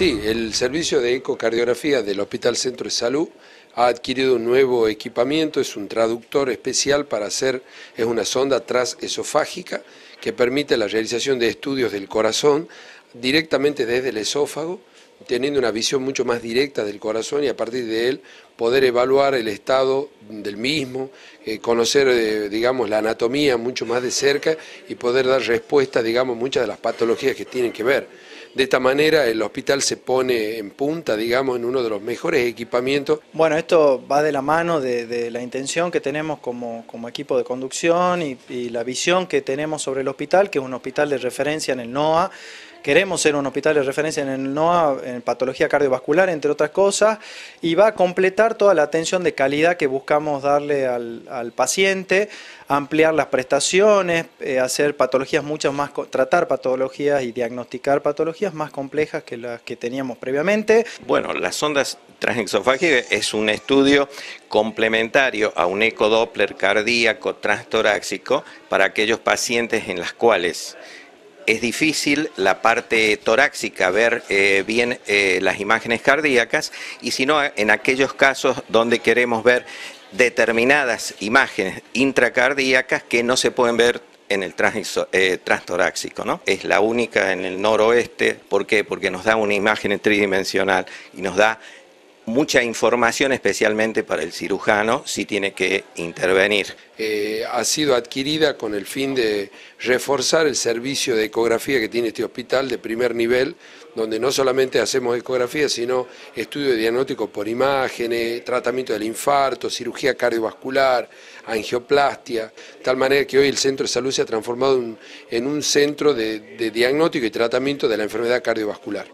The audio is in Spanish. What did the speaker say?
Sí, el servicio de ecocardiografía del Hospital Centro de Salud ha adquirido un nuevo equipamiento, es un traductor especial para hacer, es una sonda transesofágica que permite la realización de estudios del corazón directamente desde el esófago teniendo una visión mucho más directa del corazón y a partir de él poder evaluar el estado del mismo, eh, conocer, eh, digamos, la anatomía mucho más de cerca y poder dar respuesta, digamos, muchas de las patologías que tienen que ver. De esta manera el hospital se pone en punta, digamos, en uno de los mejores equipamientos. Bueno, esto va de la mano de, la intención que tenemos como, equipo de conducción y, y la visión que tenemos sobre el hospital, que es un hospital de referencia en el NOA. Queremos ser un hospital de referencia en el NOA, en patología cardiovascular, entre otras cosas, y va a completar toda la atención de calidad que buscamos darle al, paciente, ampliar las prestaciones, eh, hacer patologías muchas más, tratar patologías y diagnosticar patologías más complejas que las que teníamos previamente. Bueno, las ondas transexofágicas es un estudio complementario a un ecodoppler cardíaco transtoráxico para aquellos pacientes en las cuales es difícil la parte torácica ver eh, bien eh, las imágenes cardíacas y si no, en aquellos casos donde queremos ver determinadas imágenes intracardíacas que no se pueden ver en el trans, eh, ¿no? Es la única en el noroeste, ¿por qué? Porque nos da una imagen tridimensional y nos da mucha información, especialmente para el cirujano, si tiene que intervenir. Eh, ha sido adquirida con el fin de reforzar el servicio de ecografía que tiene este hospital de primer nivel, donde no solamente hacemos ecografía, sino estudio de diagnóstico por imágenes, tratamiento del infarto, cirugía cardiovascular, angioplastia, tal manera que hoy el centro de salud se ha transformado en, un centro de diagnóstico y tratamiento de la enfermedad cardiovascular.